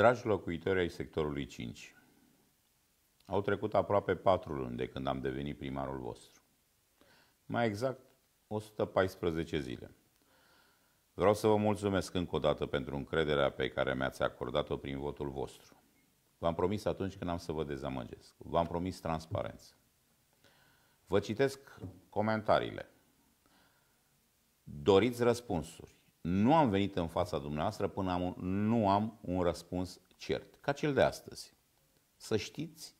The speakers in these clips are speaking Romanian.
Dragi locuitori ai sectorului 5, au trecut aproape 4 luni de când am devenit primarul vostru. Mai exact, 114 zile. Vreau să vă mulțumesc încă o dată pentru încrederea pe care mi-ați acordat-o prin votul vostru. V-am promis atunci când am să vă dezamăgesc. V-am promis transparență. Vă citesc comentariile. Doriți răspunsuri nu am venit în fața dumneavoastră până am, nu am un răspuns cert, ca cel de astăzi. Să știți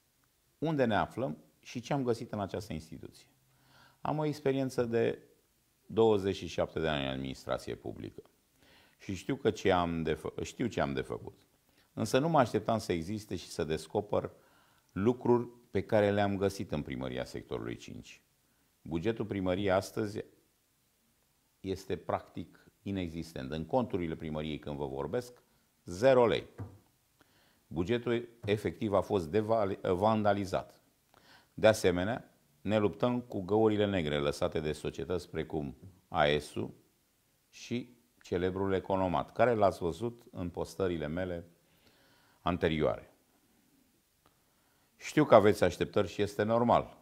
unde ne aflăm și ce am găsit în această instituție. Am o experiență de 27 de ani în administrație publică și știu, că ce am de fă- știu ce am de făcut. Însă nu mă așteptam să existe și să descoper lucruri pe care le-am găsit în primăria sectorului 5. Bugetul primăriei astăzi este practic inexistent. În conturile primăriei, când vă vorbesc, 0 lei. Bugetul efectiv a fost vandalizat. De asemenea, ne luptăm cu găurile negre lăsate de societăți precum AESU și celebrul economat, care l-ați văzut în postările mele anterioare. Știu că aveți așteptări și este normal.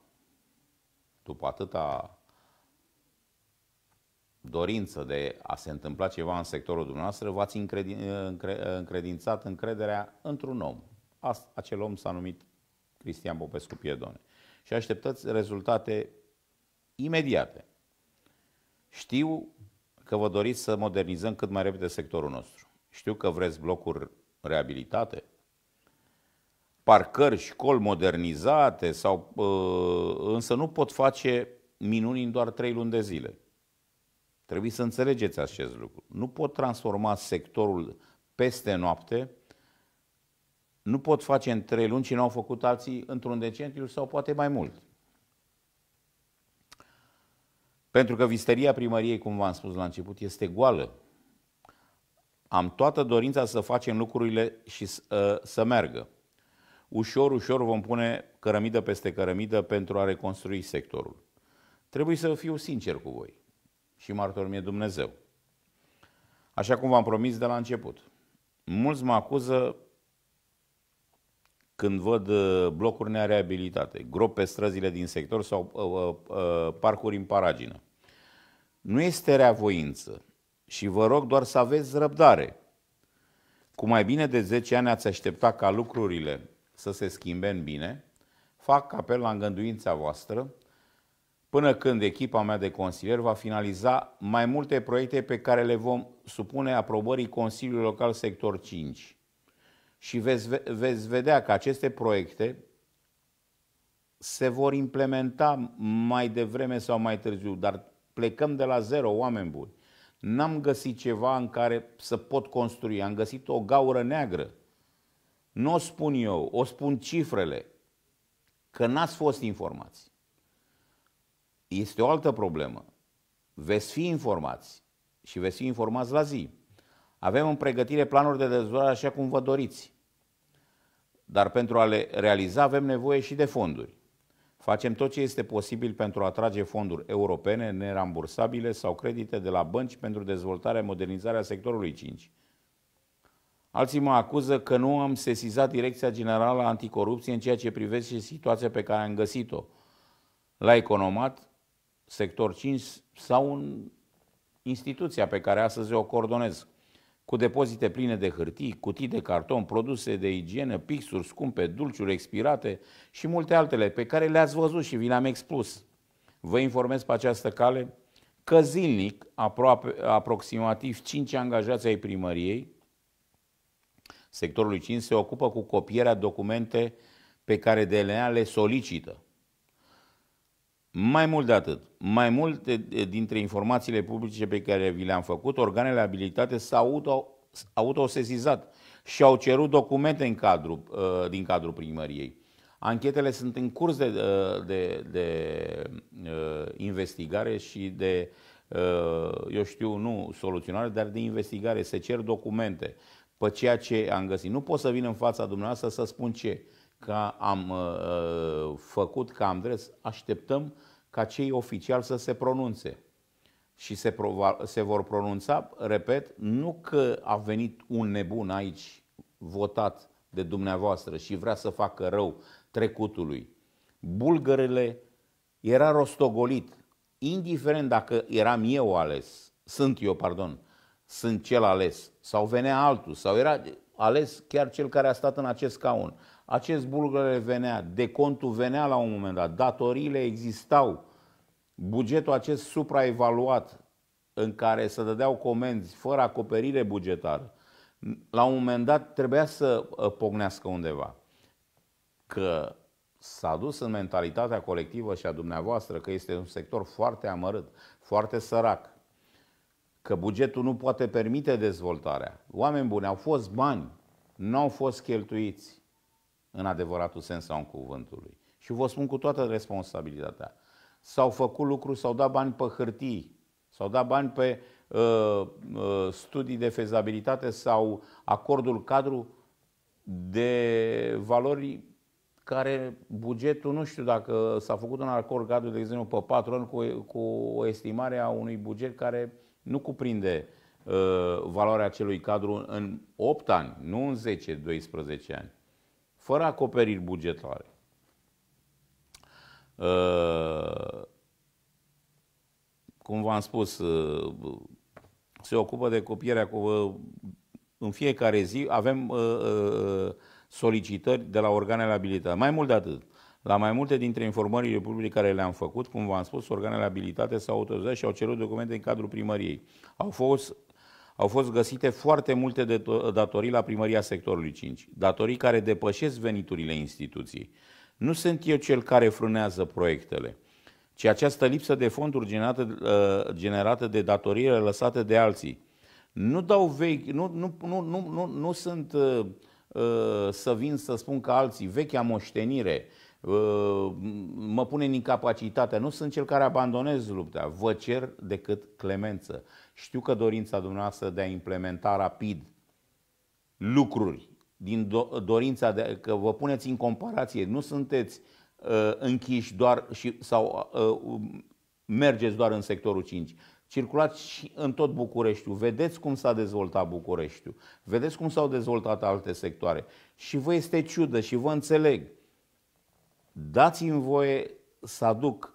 După atâta dorință de a se întâmpla ceva în sectorul dumneavoastră, v-ați încredințat încrederea într-un om. Acel om s-a numit Cristian Popescu Piedone. Și așteptați rezultate imediate. Știu că vă doriți să modernizăm cât mai repede sectorul nostru. Știu că vreți blocuri reabilitate, parcări, școli modernizate, sau, uh, însă nu pot face minuni în doar trei luni de zile. Trebuie să înțelegeți acest lucru. Nu pot transforma sectorul peste noapte, nu pot face în trei luni și n-au făcut alții într-un decentiu sau poate mai mult. Pentru că visteria primăriei, cum v-am spus la început, este goală. Am toată dorința să facem lucrurile și să, să meargă. Ușor, ușor vom pune cărămidă peste cărămidă pentru a reconstrui sectorul. Trebuie să fiu sincer cu voi și martorul mie Dumnezeu. Așa cum v-am promis de la început. Mulți mă acuză când văd uh, blocuri nereabilitate, gropi pe străzile din sector sau uh, uh, uh parcuri în paragină. Nu este reavoință și vă rog doar să aveți răbdare. Cu mai bine de 10 ani ați aștepta ca lucrurile să se schimbe în bine, fac apel la îngăduința voastră până când echipa mea de consilier va finaliza mai multe proiecte pe care le vom supune aprobării Consiliului Local Sector 5. Și veți, veți vedea că aceste proiecte se vor implementa mai devreme sau mai târziu, dar plecăm de la zero, oameni buni. N-am găsit ceva în care să pot construi, am găsit o gaură neagră. Nu o spun eu, o spun cifrele, că n-ați fost informați este o altă problemă. Veți fi informați și veți fi informați la zi. Avem în pregătire planuri de dezvoltare așa cum vă doriți. Dar pentru a le realiza avem nevoie și de fonduri. Facem tot ce este posibil pentru a atrage fonduri europene nerambursabile sau credite de la bănci pentru dezvoltarea modernizarea sectorului 5. Alții mă acuză că nu am sesizat Direcția Generală Anticorupție în ceea ce privește situația pe care am găsit-o. La economat sector 5 sau în instituția pe care astăzi o coordonez, cu depozite pline de hârtii, cutii de carton, produse de igienă, pixuri scumpe, dulciuri expirate și multe altele pe care le-ați văzut și vi le-am expus. Vă informez pe această cale că zilnic, aproape, aproximativ 5 angajați ai primăriei, sectorului 5, se ocupă cu copierea documente pe care DNA le solicită mai mult de atât, mai multe dintre informațiile publice pe care vi le-am făcut, organele abilitate s-au auto, autosezizat și au cerut documente în cadru, uh, din cadrul primăriei. Anchetele sunt în curs de, uh, de, de uh, investigare și de, eu știu, nu soluționare, dar de investigare. Se cer documente pe ceea ce am găsit. Nu pot să vin în fața dumneavoastră să spun ce că am uh, uh făcut, ca am drept, așteptăm ca cei oficiali să se pronunțe. Și se, prova, se vor pronunța, repet, nu că a venit un nebun aici votat de dumneavoastră și vrea să facă rău trecutului. Bulgărele era rostogolit, indiferent dacă eram eu ales, sunt eu, pardon, sunt cel ales, sau venea altul, sau era ales chiar cel care a stat în acest scaun acest bulgăre venea, de contul venea la un moment dat, datoriile existau, bugetul acest supraevaluat în care se dădeau comenzi fără acoperire bugetară, la un moment dat trebuia să uh, pognească undeva. Că s-a dus în mentalitatea colectivă și a dumneavoastră că este un sector foarte amărât, foarte sărac, că bugetul nu poate permite dezvoltarea. Oameni buni, au fost bani, nu au fost cheltuiți în adevăratul sens al cuvântului. Și vă spun cu toată responsabilitatea. S-au făcut lucruri, s-au dat bani pe hârtii, s-au dat bani pe uh, uh, studii de fezabilitate sau acordul cadru de valori care bugetul, nu știu dacă s-a făcut un acord cadru, de exemplu, pe patru ani cu, cu o estimare a unui buget care nu cuprinde uh, valoarea acelui cadru în 8 ani, nu în 10-12 ani fără acoperiri bugetare. Uh, cum v-am spus, uh, se ocupă de copierea cu... Uh, în fiecare zi avem solicitări de la organele abilitate. Mai mult de atât, la mai multe dintre informările publice care le-am făcut, cum v-am spus, organele abilitate s-au autorizat și au cerut documente în cadrul primăriei. Au fost au fost găsite foarte multe datorii la primăria sectorului 5, datorii care depășesc veniturile instituției. Nu sunt eu cel care frânează proiectele, ci această lipsă de fonduri generată, uh, generată de datoriile lăsate de alții. Nu dau vechi, nu, nu, nu, nu, nu, nu sunt uh, uh să vin să spun că alții, vechea moștenire, uh, Ă, mă pune în incapacitate. Nu sunt cel care abandonez lupta. Vă cer decât clemență. Știu că dorința dumneavoastră de a implementa rapid lucruri, din do- dorința de că vă puneți în comparație, nu sunteți uh, închiși doar și, sau uh, mergeți doar în sectorul 5. Circulați și în tot Bucureștiu. vedeți cum s-a dezvoltat Bucureștiu. vedeți cum s-au dezvoltat alte sectoare. Și vă este ciudă și vă înțeleg dați-mi voie să aduc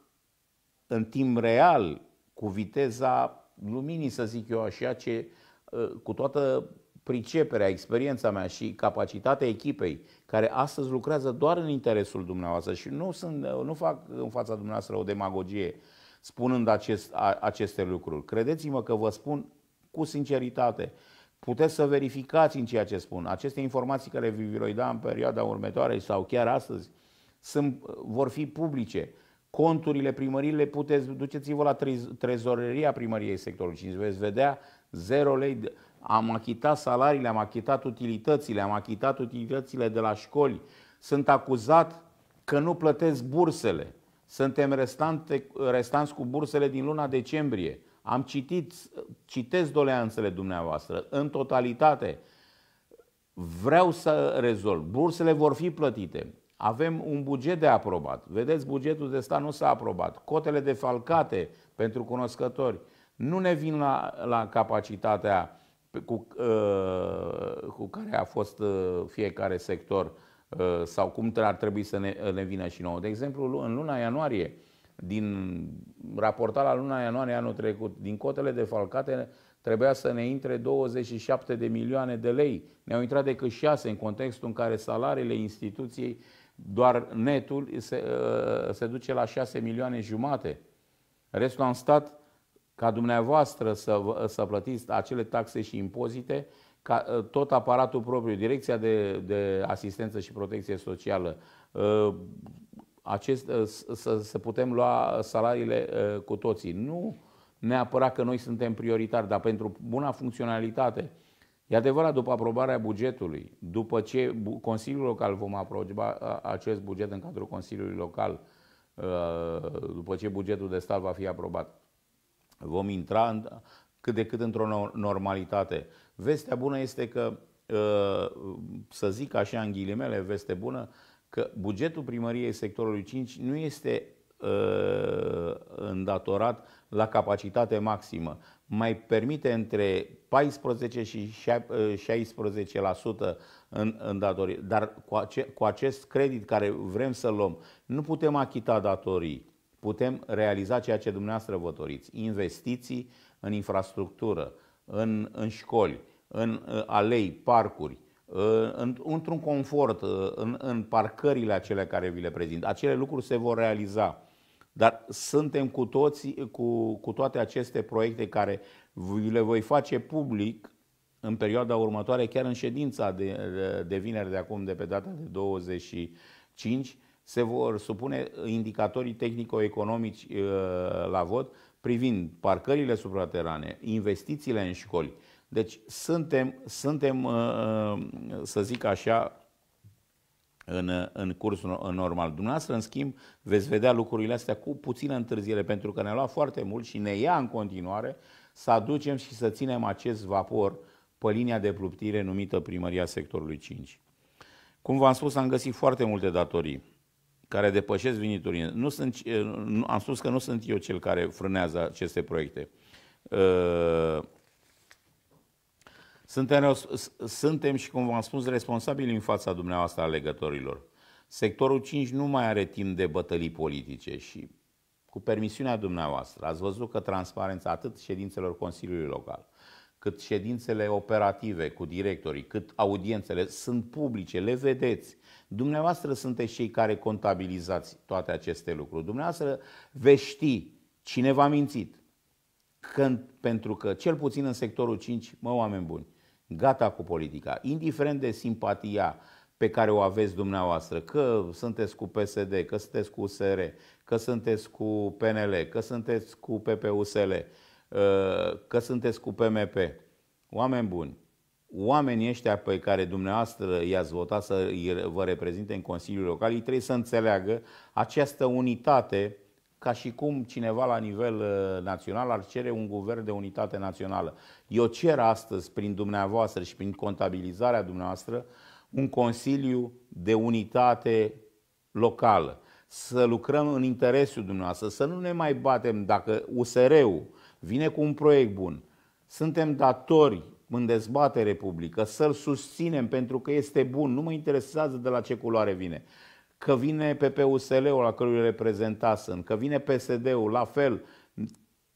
în timp real, cu viteza luminii, să zic eu așa, ce, ă, cu toată priceperea, experiența mea și capacitatea echipei, care astăzi lucrează doar în interesul dumneavoastră și nu, sunt, nu fac în fața dumneavoastră o demagogie spunând acest, a, aceste lucruri. Credeți-mă că vă spun cu sinceritate, puteți să verificați în ceea ce spun. Aceste informații care vi voi da în perioada următoare sau chiar astăzi, sunt, vor fi publice. Conturile le puteți, duceți-vă la trezoreria primăriei sectorului 5, veți vedea 0 lei. Am achitat salariile, am achitat utilitățile, am achitat utilitățile de la școli. Sunt acuzat că nu plătesc bursele. Suntem restante, restanți cu bursele din luna decembrie. Am citit, citesc doleanțele dumneavoastră în totalitate. Vreau să rezolv. Bursele vor fi plătite. Avem un buget de aprobat. Vedeți, bugetul de stat nu s-a aprobat. Cotele defalcate pentru cunoscători nu ne vin la, la capacitatea cu, uh, cu care a fost uh, fiecare sector uh, sau cum ar trebui să ne, ne vină și nouă. De exemplu, în luna ianuarie, din raportat la luna ianuarie anul trecut, din cotele defalcate trebuia să ne intre 27 de milioane de lei. Ne-au intrat decât 6 în contextul în care salariile instituției doar netul se, uh, se duce la 6 milioane jumate. Restul am stat ca dumneavoastră să, să plătiți acele taxe și impozite, ca uh, tot aparatul propriu, Direcția de, de Asistență și Protecție Socială, uh, acest, să, să putem lua salariile cu toții. Nu neapărat că noi suntem prioritari, dar pentru buna funcționalitate E adevărat, după aprobarea bugetului, după ce Consiliul Local vom aproba acest buget în cadrul Consiliului Local, ă, după ce bugetul de stat va fi aprobat, vom intra în, cât de cât într-o normalitate. Vestea bună este că, ă, să zic așa în ghilimele, veste bună, că bugetul primăriei sectorului 5 nu este ă, îndatorat la capacitate maximă mai permite între 14 și 16% ă, în, în datorii. Dar cu, ace, cu acest credit care vrem să luăm, nu putem achita datorii. Putem realiza ceea ce dumneavoastră vă doriți. Investiții în infrastructură, în, în școli, în ă, alei, parcuri, ă, într-un confort, în, în parcările acelea care vi le prezint. Acele lucruri se vor realiza. Dar suntem cu, toți cu, cu toate aceste proiecte care le voi face public în perioada următoare, chiar în ședința de, de vineri de acum, de pe data de 25, se vor supune indicatorii tehnico-economici uh, la vot privind parcările supraterane, investițiile în școli. Deci suntem, suntem uh, să zic așa, în, în cursul normal. Dumneavoastră, în schimb, veți vedea lucrurile astea cu puțină întârziere, pentru că ne-a luat foarte mult și ne ia în continuare să aducem și să ținem acest vapor pe linia de pluptire numită primăria sectorului 5. Cum v-am spus, am găsit foarte multe datorii care depășesc veniturile. Nu sunt, eh, am spus că nu sunt eu cel care frânează aceste proiecte. Eh, suntem, suntem și, cum v-am spus, responsabili în fața dumneavoastră alegătorilor. Sectorul 5 nu mai are timp de bătălii politice și, cu permisiunea dumneavoastră, ați văzut că transparența atât ședințelor Consiliului Local, cât ședințele operative cu directorii, cât audiențele sunt publice, le vedeți. Dumneavoastră sunteți cei care contabilizați toate aceste lucruri. Dumneavoastră veți ști cine v-a mințit, când, pentru că, cel puțin în sectorul 5, mă, oameni buni, gata cu politica, indiferent de simpatia pe care o aveți dumneavoastră, că sunteți cu PSD, că sunteți cu USR, că sunteți cu PNL, că sunteți cu PPUSL, ă, că sunteți cu PMP. Oameni buni, oamenii ăștia pe care dumneavoastră i-ați votat să vă reprezinte în Consiliul Local, ei trebuie să înțeleagă această unitate ca și cum cineva la nivel uh, național ar cere un guvern de unitate națională. Eu cer astăzi, prin dumneavoastră și prin contabilizarea dumneavoastră, un Consiliu de Unitate Locală. Să lucrăm în interesul dumneavoastră, să nu ne mai batem dacă USR-ul vine cu un proiect bun. Suntem datori în dezbatere publică, să-l susținem pentru că este bun, nu mă interesează de la ce culoare vine că vine ppusl ul la cărui reprezenta sunt, că vine PSD-ul, la fel.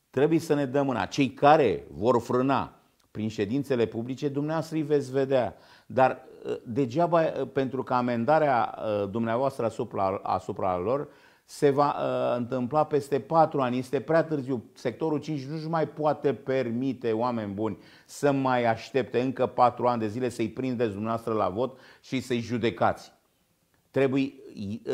Trebuie să ne dăm mâna. Cei care vor frâna prin ședințele publice, dumneavoastră îi veți vedea. Dar ă, degeaba, ă, pentru că amendarea ă, dumneavoastră asupra, asupra lor se va uh, întâmpla peste patru ani. Este prea târziu. Sectorul 5 nu-și mai poate permite, oameni buni, să mai aștepte încă patru ani de zile să-i prindeți dumneavoastră la vot și să-i judecați trebuie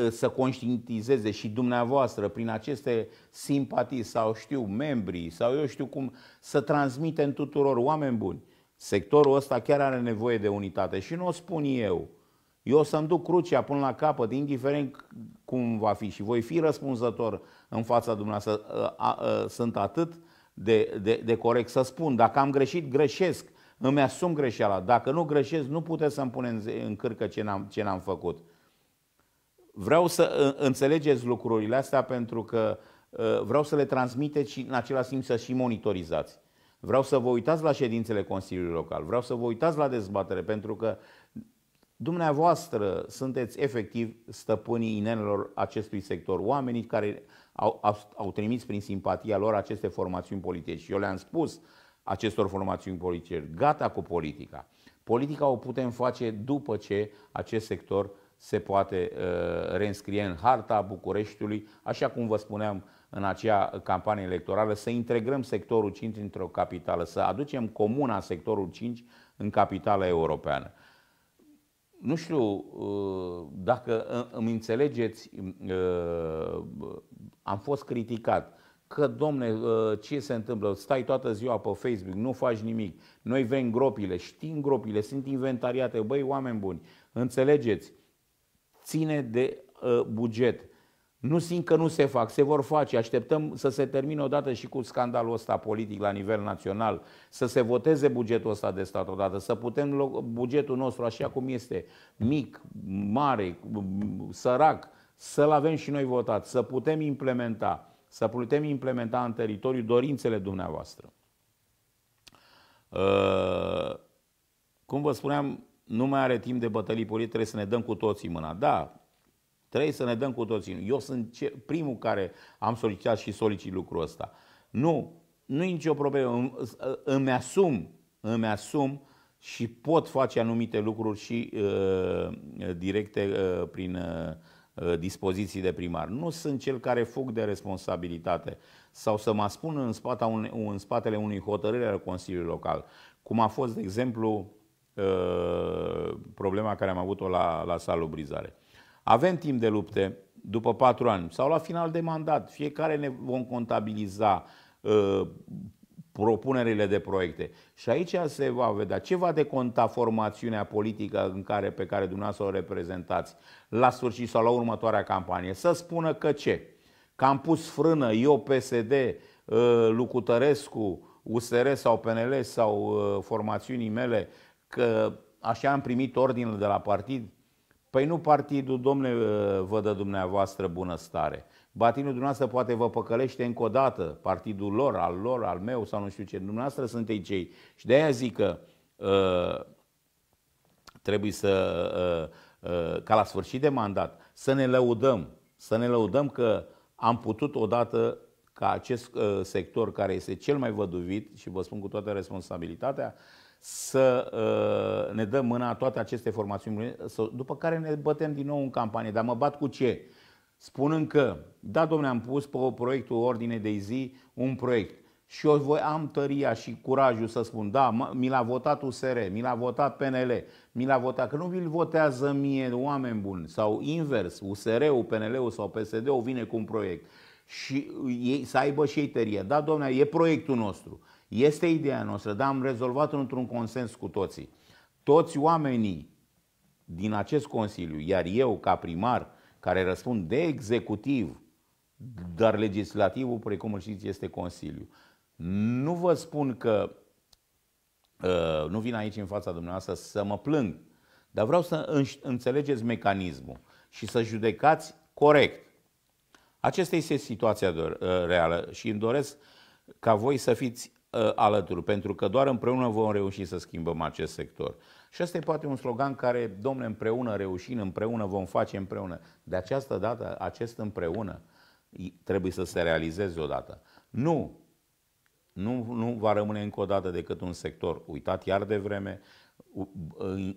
ă, să conștientizeze și dumneavoastră prin aceste simpatii sau știu membrii sau eu știu cum să transmitem tuturor oameni buni. Sectorul ăsta chiar are nevoie de unitate și nu o spun eu. Eu o să-mi duc crucea până la capăt, indiferent cum va fi și voi fi răspunzător în fața dumneavoastră. Ă, ă, sunt atât de, de, de corect să spun. Dacă am greșit, greșesc. Îmi asum greșeala. Dacă nu greșesc, nu puteți să-mi puneți în cârcă ce n-am, ce n-am făcut. Vreau să înțelegeți lucrurile astea pentru că ă, vreau să le transmiteți și în același timp să și monitorizați. Vreau să vă uitați la ședințele Consiliului Local, vreau să vă uitați la dezbatere, pentru că dumneavoastră sunteți efectiv stăpânii inelelor acestui sector, oamenii care au, au, au trimis prin simpatia lor aceste formațiuni politice. Și eu le-am spus acestor formațiuni politice, gata cu politica. Politica o putem face după ce acest sector se poate uh, reînscrie în harta Bucureștiului, așa cum vă spuneam în acea campanie electorală, să integrăm sectorul 5 într-o capitală, să aducem comuna sectorul 5 în capitala europeană. Nu știu uh, dacă uh, îmi înțelegeți, am fost criticat că, domne, ce se întâmplă? Stai toată ziua pe Facebook, nu faci nimic. Noi vrem gropile, știm gropile, sunt inventariate. Băi, oameni buni, înțelegeți, ține de uh, buget. Nu simt că nu se fac, se vor face. Așteptăm să se termine odată și cu scandalul ăsta politic la nivel național, să se voteze bugetul ăsta de stat odată, să putem bugetul nostru așa cum este, mic, mare, sărac, să-l avem și noi votat, să putem implementa, să putem implementa în teritoriu dorințele dumneavoastră. Uh, cum vă spuneam, nu mai are timp de bătălii politice, trebuie să ne dăm cu toții mâna. Da, trebuie să ne dăm cu toții. Eu sunt primul care am solicitat și solicit lucrul ăsta. Nu, nu e nicio problemă. Îmi asum, îmi asum și pot face anumite lucruri și uh, directe uh, prin uh, dispoziții de primar. Nu sunt cel care fug de responsabilitate sau să mă spun în, spata un, în spatele unui hotărâre al Consiliului Local, cum a fost, de exemplu, Uh, problema care am avut-o la, la salubrizare. Avem timp de lupte după patru ani sau la final de mandat. Fiecare ne vom contabiliza uh, propunerile de proiecte. Și aici se va vedea ce va deconta formațiunea politică în care, pe care dumneavoastră o reprezentați la sfârșit sau la următoarea campanie. Să spună că ce? Că am pus frână eu, PSD, uh, Lucutărescu, USR sau PNL sau uh, formațiunii mele că așa am primit ordinul de la partid? Păi nu partidul, domne, vă dă dumneavoastră bunăstare. Batinul dumneavoastră poate vă păcălește încă o dată, partidul lor, al lor, al meu sau nu știu ce. Dumneavoastră sunteți cei. Și de aia zic că uh, trebuie să, uh, uh, ca la sfârșit de mandat, să ne lăudăm. Să ne lăudăm că am putut odată ca acest uh, sector care este cel mai văduvit, și vă spun cu toată responsabilitatea, să uh, ne dăm mâna toate aceste formațiuni, să, după care ne bătem din nou în campanie. Dar mă bat cu ce? Spunând că, da, domne, am pus pe proiectul ordine de zi un proiect. Și eu voi am tăria și curajul să spun, da, mi l-a votat USR, mi l-a votat PNL, mi l-a votat, că nu vi-l votează mie oameni buni, sau invers, USR-ul, PNL-ul sau PSD-ul vine cu un proiect și ei, să aibă și ei tărie. Da, domnule, e proiectul nostru. Este ideea noastră, dar am rezolvat într-un consens cu toții. Toți oamenii din acest Consiliu, iar eu ca primar, care răspund de executiv, dar legislativul, precum știți, este Consiliu. Nu vă spun că ă, nu vin aici în fața dumneavoastră să mă plâng, dar vreau să înțelegeți mecanismul și să judecați corect. Aceasta este situația ă, reală și îmi doresc ca voi să fiți Ă, alături, pentru că doar împreună vom reuși să schimbăm acest sector. Și asta e poate un slogan care, domnule, împreună reușim, împreună vom face împreună. De această dată, acest împreună trebuie să se realizeze odată. Nu, nu, nu va rămâne încă o dată decât un sector uitat iar de vreme, ă,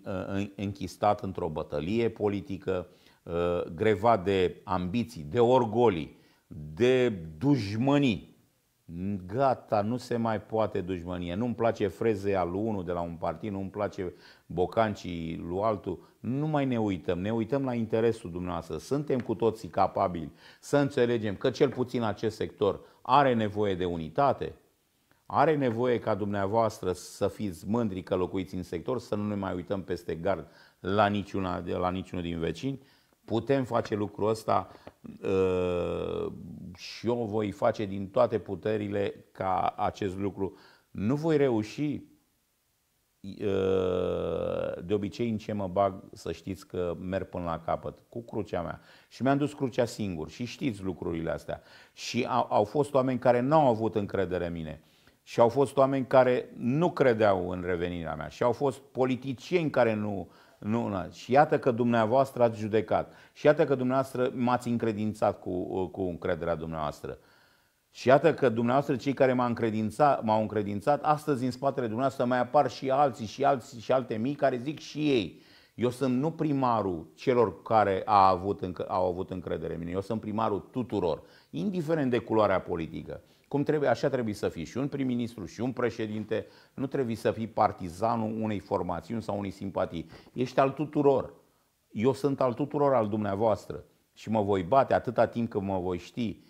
ă, închistat într-o bătălie politică, grevat de ambiții, de orgolii, de dușmănii gata, nu se mai poate dușmănie. Nu-mi place frezea lui unul de la un partid, nu-mi place bocancii lui altul. Nu mai ne uităm, ne uităm la interesul dumneavoastră. Suntem cu toții capabili să înțelegem că cel puțin acest sector are nevoie de unitate, are nevoie ca dumneavoastră să fiți mândri că locuiți în sector, să nu ne mai uităm peste gard la, niciuna, la niciunul din vecini Putem face lucrul ăsta uh, și eu voi face din toate puterile ca acest lucru. Nu voi reuși, uh, de obicei în ce mă bag, să știți că merg până la capăt, cu crucea mea. Și mi-am dus crucea singur și știți lucrurile astea. Și au, au fost oameni care nu au avut încredere în mine. Și au fost oameni care nu credeau în revenirea mea. Și au fost politicieni care nu uh, nu, nu. Și iată că dumneavoastră ați judecat. Și iată că dumneavoastră m-ați încredințat cu, cu încrederea dumneavoastră. Și iată că dumneavoastră, cei care m-au încredințat, m-au încredințat, astăzi în spatele dumneavoastră mai apar și alții și alții și alte mii care zic și ei. Eu sunt nu primarul celor care a avut, au avut încredere în mine, eu sunt primarul tuturor, indiferent de culoarea politică. Cum trebuie, așa trebuie să fii și un prim-ministru și un președinte. Nu trebuie să fii partizanul unei formațiuni sau unei simpatii. Ești al tuturor. Eu sunt al tuturor al dumneavoastră și mă voi bate atâta timp cât mă voi ști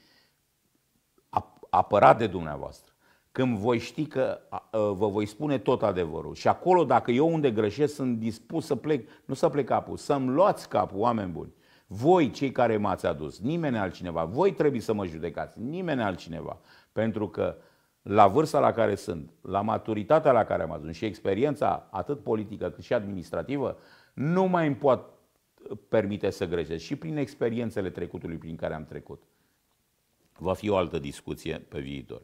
apărat de dumneavoastră. Când voi ști că vă voi spune tot adevărul. Și acolo, dacă eu unde greșesc, sunt dispus să plec, nu să plec capul, să-mi luați capul, oameni buni. Voi, cei care m-ați adus, nimeni altcineva, voi trebuie să mă judecați, nimeni altcineva. Pentru că la vârsta la care sunt, la maturitatea la care am ajuns și experiența atât politică cât și administrativă, nu mai îmi pot uh, permite să greșesc și prin experiențele trecutului prin care am trecut. Va fi o altă discuție pe viitor.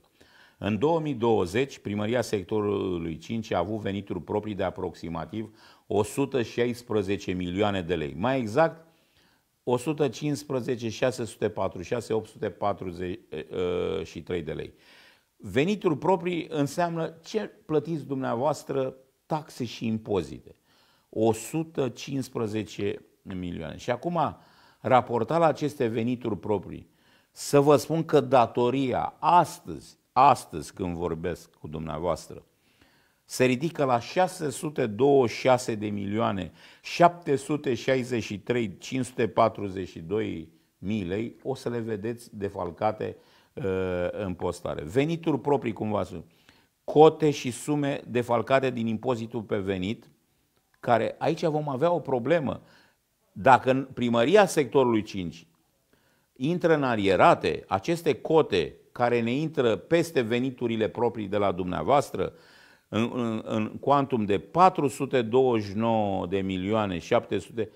În 2020, primăria sectorului 5 a avut venituri proprii de aproximativ 116 milioane de lei. Mai exact, 115, 604, 6, 843 de lei. Venituri proprii înseamnă ce plătiți dumneavoastră taxe și impozite. 115 milioane. Și acum, raportat la aceste venituri proprii, să vă spun că datoria astăzi, astăzi când vorbesc cu dumneavoastră, se ridică la 626 de milioane 763 542 mii lei, o să le vedeți defalcate uh, în postare. Venituri proprii, cum v ați spus, cote și sume defalcate din impozitul pe venit, care aici vom avea o problemă. Dacă în primăria sectorului 5 intră în arierate aceste cote care ne intră peste veniturile proprii de la dumneavoastră, uh, în, în, în quantum de 429 de milioane 700,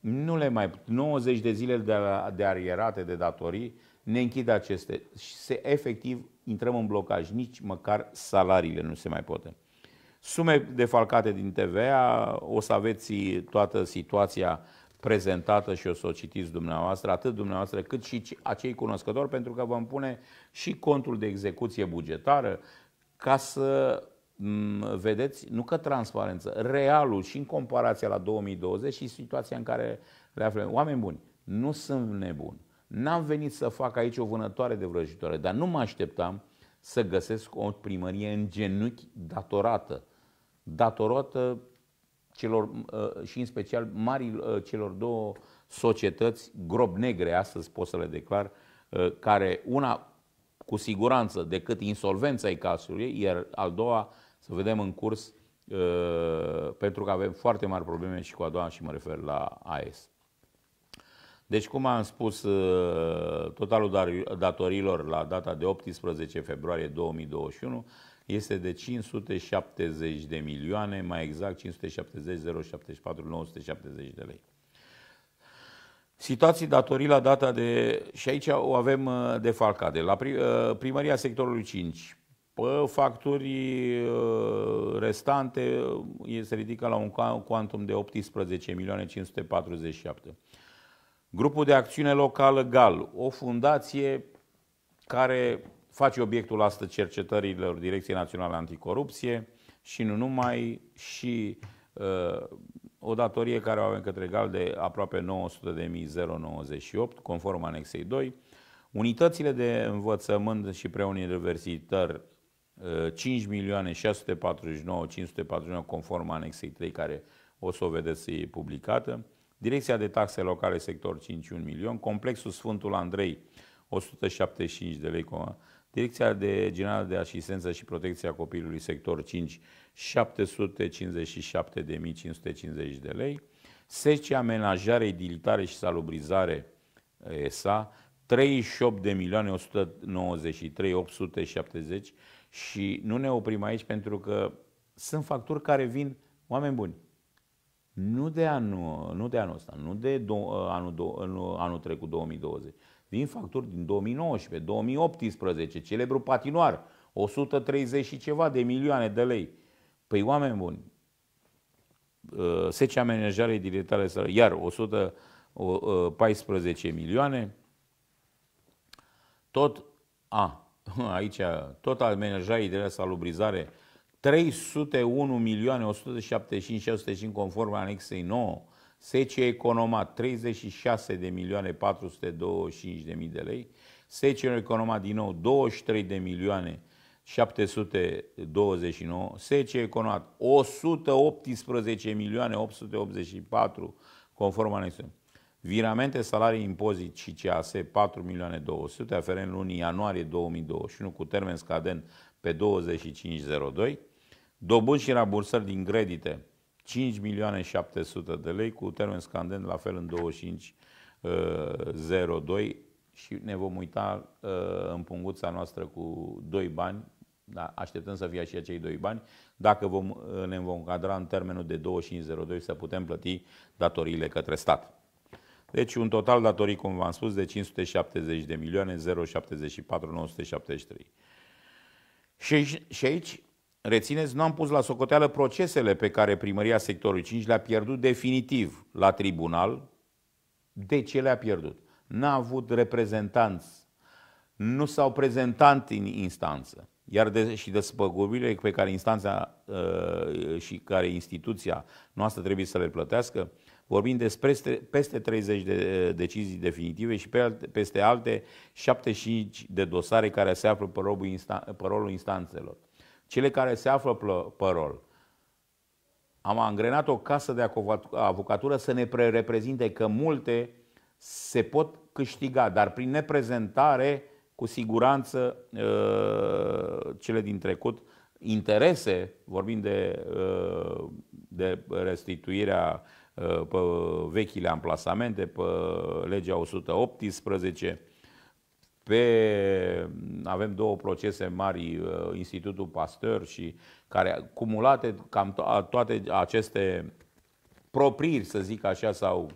nu le mai 90 de zile de, de arierate de datorii, ne închid aceste și se efectiv intrăm în blocaj, nici măcar salariile nu se mai pot. Sume defalcate din TVA, o să aveți toată situația prezentată și o să o citiți dumneavoastră, atât dumneavoastră cât și acei cunoscători, pentru că vom pune și contul de execuție bugetară ca să Mm, vedeți, nu că transparență, realul și în comparație la 2020 și situația în care le aflăm. Oameni buni, nu sunt nebuni. N-am venit să fac aici o vânătoare de vrăjitoare, dar nu mă așteptam să găsesc o primărie în genunchi datorată. Datorată celor, ă, și în special marii, ă, celor două societăți grob negre, astăzi pot să le declar, ă, care una cu siguranță decât insolvența ei casului, iar al doua să vedem în curs, uh, pentru că avem foarte mari probleme și cu a doua și mă refer la AES. Deci, cum am spus, uh, totalul datorilor la data de 18 februarie 2021 este de 570 de milioane, mai exact 570,074,970 de lei. Situații datorii la data de... și aici o avem uh, defalcate. La primăria sectorului 5, pe facturi uh, restante uh, se ridică la un cuantum de 18.547. Grupul de acțiune locală GAL, o fundație care face obiectul astăzi cercetărilor Direcției Naționale Anticorupție și nu numai, și uh, o datorie care o avem către GAL de aproape 900.098, conform anexei 2. Unitățile de învățământ și preuniversitar 5 milioane 649 549 conform anexei 3 care o să o vedeți publicată. Direcția de taxe locale sector 5 1 milion, complexul Sfântul Andrei 175 de lei, Direcția de General de Asistență și Protecția Copilului sector 5 757.550 de lei. Secția amenajare, Edilitare și Salubrizare ESA 38 de milioane 193 870 și nu ne oprim aici pentru că sunt facturi care vin, oameni buni, nu de anul, nu de anul ăsta, nu de do, ă, anul, do, anul trecut 2020, vin facturi din 2019, 2018, celebru patinoar, 130 și ceva de milioane de lei. Păi oameni buni, ă, secea menajarei directare, iar 114 ă, milioane, tot, a, aici tot al menajai de la salubrizare, 301 milioane 175 conform anexei 9, SECE economat 36 de milioane 425 de mii de lei, SECE economat din nou 23 de milioane 729, SECE economat 118 milioane 884 conform anexei Viramente, salarii, impozit și CAS 4 milioane 200, aferent lunii ianuarie 2021, cu termen scadent pe 2502, Dobând și rabursări din credite 5 milioane 700 de lei, cu termen scadent la fel în 2502 uh, și ne vom uita uh, în punguța noastră cu 2 bani, da, așteptăm să fie și acei doi bani, dacă vom, ne vom cadra în termenul de 2502 să putem plăti datoriile către stat. Deci un total datorii, cum v-am spus, de 570 de milioane 074 973. Și, și aici, rețineți, nu am pus la socoteală procesele pe care primăria sectorului 5 le-a pierdut definitiv la tribunal. De ce le-a pierdut? N-a avut reprezentanți, nu s-au prezentat în instanță. Iar de, și despăgubirile pe care instanța uh, și care instituția noastră trebuie să le plătească, uh, Vorbim despre peste 30 de eh, decizii definitive și peste alte 75 de dosare care se află pe rolul, instan- pe rolul instanțelor. Cele care se află pe rol. Am angrenat o casă de avocatură să ne reprezinte că multe se pot câștiga, dar prin neprezentare, cu siguranță, eh, cele din trecut, interese, vorbind de, eh, de restituirea Uh, pe vechile amplasamente, pe legea 118, pe, avem două procese mari, uh, Institutul Pasteur și care cumulate cam to- toate aceste propriri, să zic așa, sau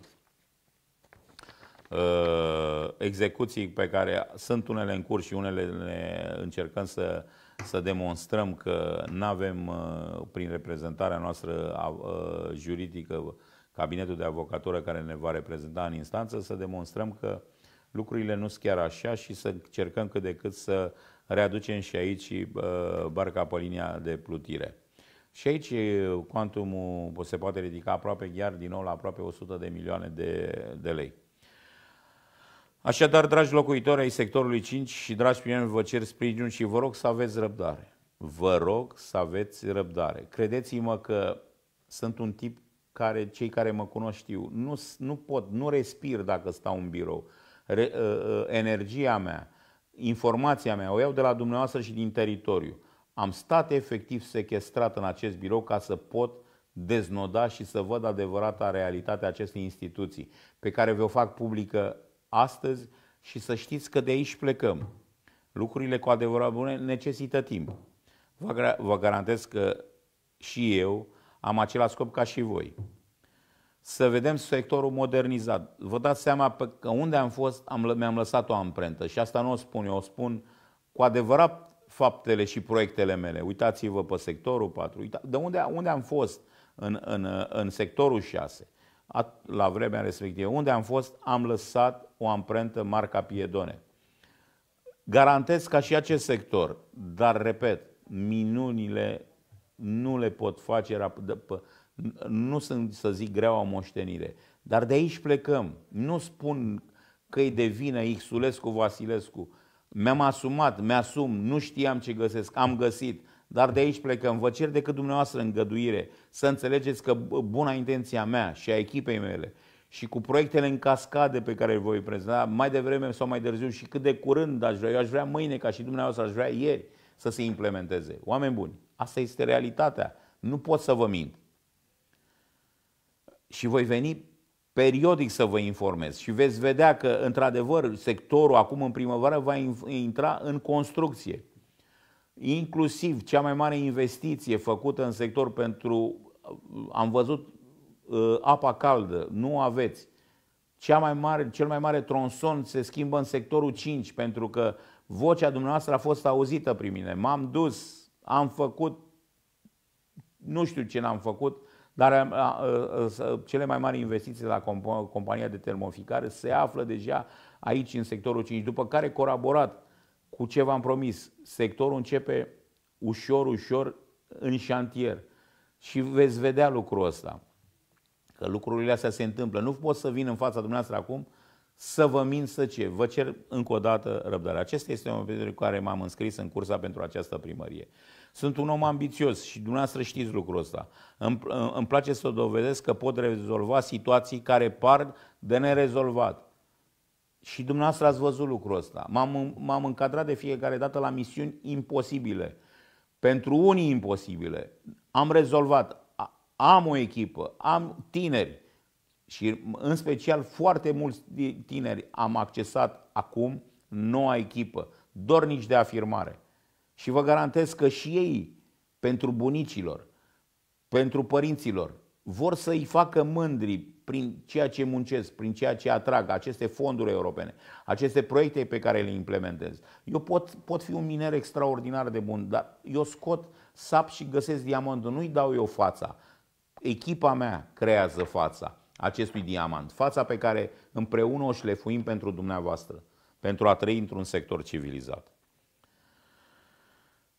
uh, execuții pe care sunt unele în curs și unele ne încercăm să, să demonstrăm că nu avem uh, prin reprezentarea noastră uh, juridică cabinetul de avocatură care ne va reprezenta în instanță, să demonstrăm că lucrurile nu sunt chiar așa și să încercăm cât de cât să readucem și aici uh, barca pe linia de plutire. Și aici uh, cuantumul se poate ridica aproape chiar din nou la aproape 100 de milioane de, de lei. Așadar, dragi locuitori ai sectorului 5 și dragi prieteni, vă cer sprijin și vă rog să aveți răbdare. Vă rog să aveți răbdare. Credeți-mă că sunt un tip care cei care mă cunosc știu, nu, nu pot, nu respir dacă stau în birou. Re, uh, uh, energia mea, informația mea, o iau de la dumneavoastră și din teritoriu. Am stat efectiv sequestrat în acest birou ca să pot deznoda și să văd adevărata realitate a acestei instituții, pe care vi-o fac publică astăzi și să știți că de aici plecăm. Lucrurile cu adevărat bune necesită timp. Vă garantez că și eu, am același scop ca și voi. Să vedem sectorul modernizat. Vă dați seama că unde am fost, am, mi-am lăsat o amprentă și asta nu o spun eu, o spun cu adevărat faptele și proiectele mele. Uitați-vă pe sectorul 4, uita- de unde, unde am fost în, în, în sectorul 6, At, la vremea respectivă. Unde am fost, am lăsat o amprentă marca Piedone. Garantez ca și acest sector, dar repet, minunile nu le pot face rapid, nu sunt, să zic, greaua moștenire. Dar de aici plecăm. Nu spun că e de vină Xulescu Vasilescu. Mi-am asumat, mi-asum, nu știam ce găsesc, am găsit. Dar de aici plecăm. Vă cer decât dumneavoastră îngăduire să înțelegeți că buna intenția mea și a echipei mele și cu proiectele în cascade pe care le voi prezenta mai devreme sau mai târziu și cât de curând aș vrea. Eu aș vrea mâine, ca și dumneavoastră, aș vrea ieri să se implementeze. Oameni buni, Asta este realitatea. Nu pot să vă mint. Și voi veni periodic să vă informez și veți vedea că, într-adevăr, sectorul acum în primăvară va intra în construcție. Inclusiv cea mai mare investiție făcută în sector pentru, am văzut, uh, apa caldă, nu aveți. Cea mai mare, cel mai mare tronson se schimbă în sectorul 5 pentru că vocea dumneavoastră a fost auzită prin mine. M-am dus, am făcut, nu știu ce n-am făcut, dar uh, uh, uh, cele mai mari investiții la compania de termoficare se află deja aici în sectorul 5, după care colaborat cu ce v-am promis, sectorul începe ușor, ușor în șantier. Și veți vedea lucrul ăsta. Că lucrurile astea se întâmplă. Nu pot să vin în fața dumneavoastră acum să vă min să ce? Vă cer încă o dată răbdare. Acesta este un pentru care m-am înscris în cursa pentru această primărie. Sunt un om ambițios și dumneavoastră știți lucrul ăsta. Îmi, îmi place să dovedesc că pot rezolva situații care par de nerezolvat. Și dumneavoastră ați văzut lucrul ăsta. M-am, m-am încadrat de fiecare dată la misiuni imposibile. Pentru unii imposibile. Am rezolvat. Am o echipă, am tineri, și în special foarte mulți tineri am accesat acum noua echipă, dornici de afirmare. Și vă garantez că și ei, pentru bunicilor, pentru părinților, vor să-i facă mândri prin ceea ce muncesc, prin ceea ce atrag, aceste fonduri europene, aceste proiecte pe care le implementez. Eu pot, pot fi un miner extraordinar de bun, dar eu scot sap și găsesc diamantul, nu-i dau eu fața. Echipa mea creează fața acestui diamant, fața pe care împreună o șlefuim pentru dumneavoastră, pentru a trăi într-un sector civilizat.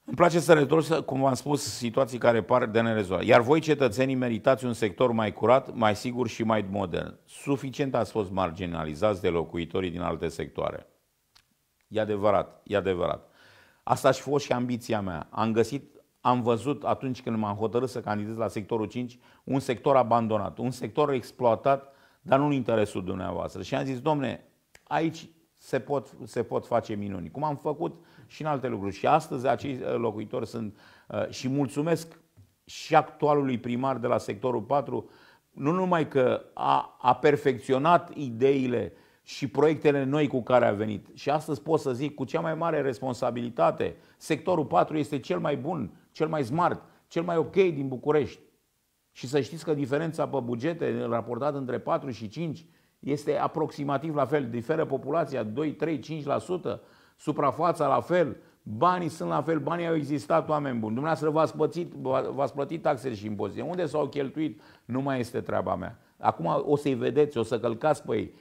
Îmi place să retorc, cum v-am spus, situații care par de nerezolvat. Iar voi, cetățenii, meritați un sector mai curat, mai sigur și mai modern. Suficient ați fost marginalizați de locuitorii din alte sectoare. E adevărat, e adevărat. Asta și fost și ambiția mea. Am găsit am văzut atunci când m-am hotărât să candidez la sectorul 5, un sector abandonat, un sector exploatat, dar nu în interesul dumneavoastră. Și am zis, domne, aici se pot, se pot face minuni. Cum am făcut și în alte lucruri. Și astăzi acei uh, locuitori sunt uh, și mulțumesc și actualului primar de la sectorul 4, nu numai că a, a perfecționat ideile și proiectele noi cu care a venit. Și astăzi pot să zic cu cea mai mare responsabilitate, sectorul 4 este cel mai bun cel mai smart, cel mai ok din București. Și să știți că diferența pe bugete raportată între 4 și 5 este aproximativ la fel. Diferă populația 2, 3, 5%, suprafața la fel, banii sunt la fel, banii au existat, oameni buni. Dumneavoastră v-ați, pățit, v-ați plătit taxe și impozite. Unde s-au cheltuit nu mai este treaba mea. Acum o să-i vedeți, o să călcați pe ei.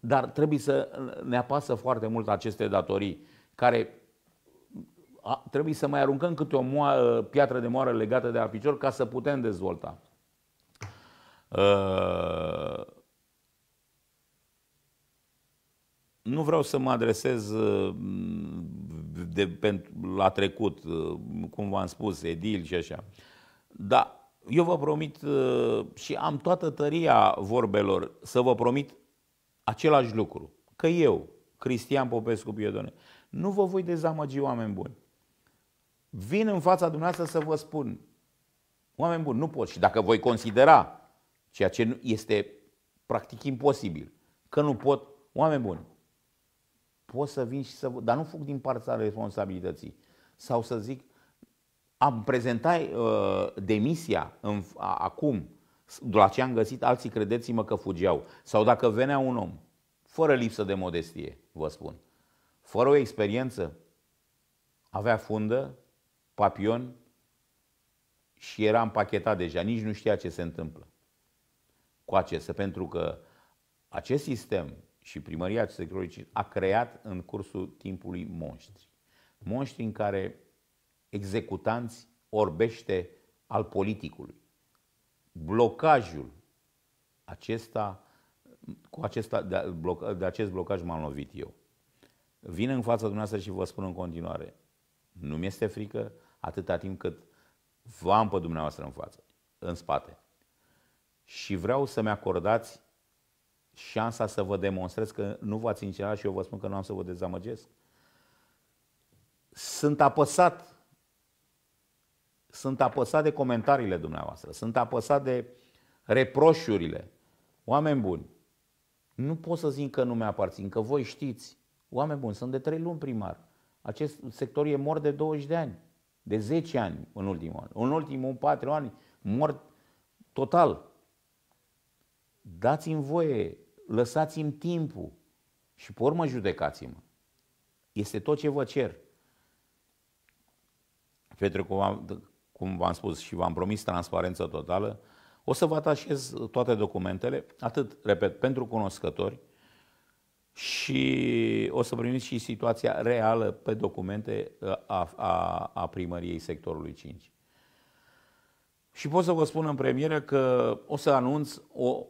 Dar trebuie să ne apasă foarte mult aceste datorii care a, trebuie să mai aruncăm câte o moară, uh, piatră de moară legată de apicior ca să putem dezvolta. Uh, nu vreau să mă adresez uh, de, de, la trecut, uh, cum v-am spus, edil și așa. Dar eu vă promit și am toată tăria vorbelor să vă promit același lucru. Că eu, Cristian Popescu Piedone, nu vă voi dezamăgi oameni buni vin în fața dumneavoastră să vă spun, oameni buni, nu pot. Și dacă voi considera ceea ce este practic imposibil, că nu pot, oameni buni, pot să vin și să vă... Dar nu fug din partea responsabilității. Sau să zic, am prezentat uh, demisia în, a, acum, la ce am găsit, alții credeți-mă că fugeau. Sau dacă venea un om, fără lipsă de modestie, vă spun, fără o experiență, avea fundă, papion și era împachetat deja, nici nu știa ce se întâmplă cu acestea, pentru că acest sistem și primăria Cisecroici a creat în cursul timpului monștri. Monștri în care executanți orbește al politicului. Blocajul acesta, cu acesta de, bloc, de acest blocaj m-am lovit eu. Vin în fața dumneavoastră și vă spun în continuare, nu mi este frică, atâta timp cât vă am pe dumneavoastră în față, în spate. Și vreau să-mi acordați șansa să vă demonstrez că nu v-ați încercat și eu vă spun că nu am să vă dezamăgesc. Sunt apăsat. Sunt apăsat de comentariile dumneavoastră. Sunt apăsat de reproșurile. Oameni buni, nu pot să zic că nu mi-aparțin, că voi știți. Oameni buni, sunt de trei luni primar. Acest sector e mor de 20 de ani de 10 ani în ultimul an, în ultimul 4 ani mort total. Dați-mi voie, lăsați-mi timpul și pe urmă judecați-mă. Este tot ce vă cer. Pentru că, cum, cum v-am spus și v-am promis transparență totală, o să vă atașez toate documentele, atât, repet, pentru cunoscători, și o să primiți și situația reală pe documente uh, a, a, a primăriei sectorului 5. Și pot să vă spun în premieră că o să anunț o,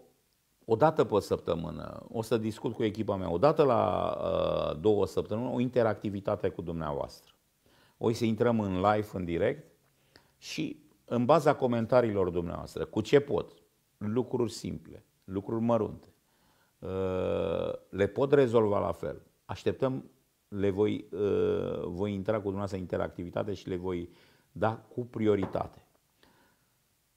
o dată pe săptămână, o să discut cu echipa mea, o dată la uh, două săptămâni, o interactivitate cu dumneavoastră. O să intrăm în live, în direct și în baza comentariilor dumneavoastră, cu ce pot, lucruri simple, lucruri mărunte, Eh, le pot rezolva la fel. Așteptăm, le voi, eh, voi intra cu dumneavoastră interactivitate și le voi da cu prioritate.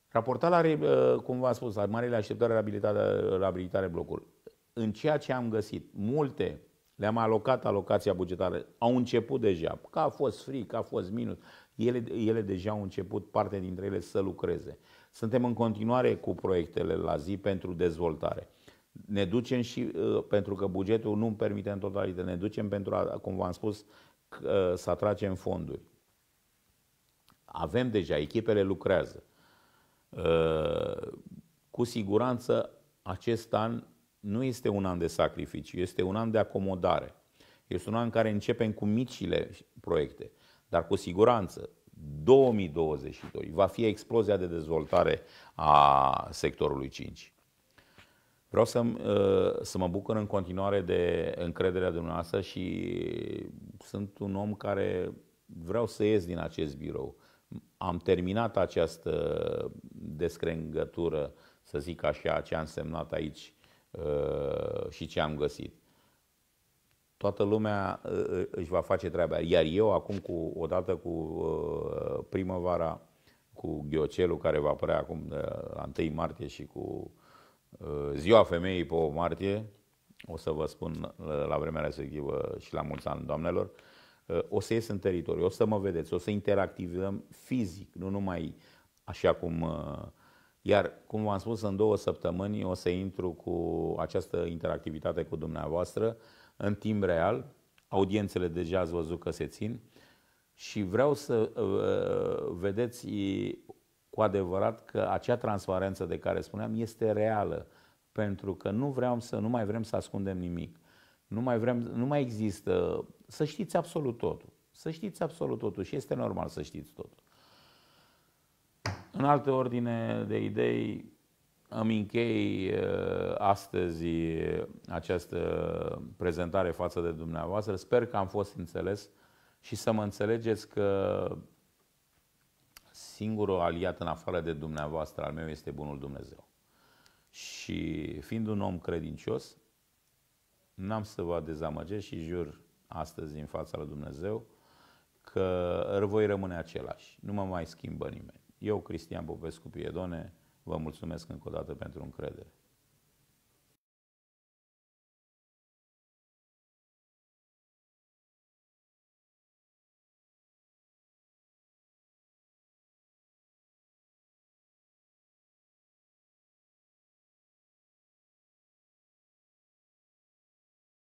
Raportarea, eh, cum v-am spus, la marele așteptare, reabilitare, reabilitare, blocul. În ceea ce am găsit, multe le-am alocat alocația bugetară, au început deja, că a fost fric, a fost minus, ele, ele deja au început, parte dintre ele, să lucreze. Suntem în continuare cu proiectele la zi pentru dezvoltare ne ducem și, uh, pentru că bugetul nu îmi permite în totalitate, ne ducem pentru a, cum v-am spus, uh, să atragem fonduri. Avem deja, echipele lucrează. Uh, cu siguranță, acest an nu este un an de sacrificiu, este un an de acomodare. Este un an în care începem cu micile proiecte, dar cu siguranță 2022 va fi explozia de dezvoltare a sectorului 5. Vreau să, uh, să mă bucur în continuare de încrederea dumneavoastră și sunt un om care vreau să ies din acest birou. Am terminat această descrengătură, să zic așa, ce am semnat aici uh, și ce am găsit. Toată lumea uh, își va face treaba. Iar eu, acum, cu, odată cu primăvara, cu ghiocelul care va apărea acum la 1 martie și cu Eh, ziua femeii pe 8 martie, o să vă spun eh, la vremea respectivă și la mulți ani, doamnelor, eh, o să ies în teritoriu, o să mă vedeți, o să interactivăm fizic, nu numai așa cum... Iar, cum v-am spus, în două săptămâni o să intru cu această interactivitate cu dumneavoastră în timp real. Audiențele deja ați văzut că se țin și vreau să vedeți cu adevărat că acea transparență de care spuneam este reală, pentru că nu vreau să, nu mai vrem să ascundem nimic. Nu mai, vrem, nu mai există, să știți absolut totul. Să știți absolut totul și este normal să știți totul. În alte ordine de idei, îmi închei uh, astăzi această prezentare față de dumneavoastră. Sper că am fost înțeles și să mă înțelegeți că singurul aliat în afară de dumneavoastră al meu este bunul Dumnezeu. Și fiind un om credincios, n-am să vă dezamăge și jur astăzi în fața lui Dumnezeu că voi rămâne același. Nu mă mai schimbă nimeni. Eu, Cristian Popescu Piedone, vă mulțumesc încă o dată pentru încredere.